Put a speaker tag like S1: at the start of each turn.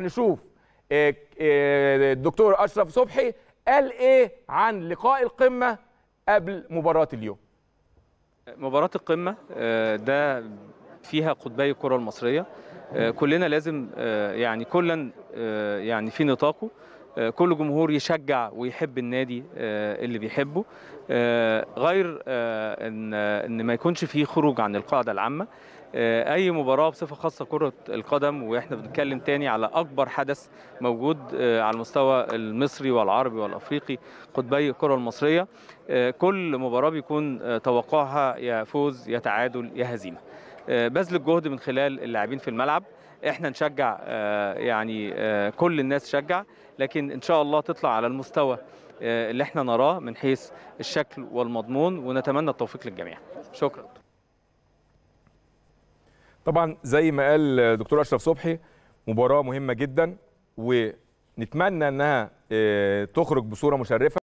S1: نشوف آه، آه، الدكتور اشرف صبحي قال ايه عن لقاء القمه قبل مباراه اليوم
S2: مباراه القمه آه، ده فيها قطبي الكره المصريه كلنا لازم يعني كلا يعني في نطاقه كل جمهور يشجع ويحب النادي اللي بيحبه غير ان ما يكونش فيه خروج عن القاعده العامه آه، اي مباراه بصفه خاصه كره القدم واحنا بنتكلم تاني على اكبر حدث موجود آه، على المستوى المصري والعربي والافريقي قطبي الكره المصريه آه، كل مباراه بيكون توقعها يا فوز يا تعادل يا هزيمه بذل الجهد من خلال اللاعبين في الملعب احنا نشجع يعني كل الناس تشجع لكن ان شاء الله تطلع على المستوى اللي احنا نراه من حيث الشكل والمضمون ونتمنى التوفيق للجميع شكرا
S3: طبعا زي ما قال دكتور اشرف صبحي مباراه مهمه جدا ونتمنى انها آه، تخرج بصوره مشرفه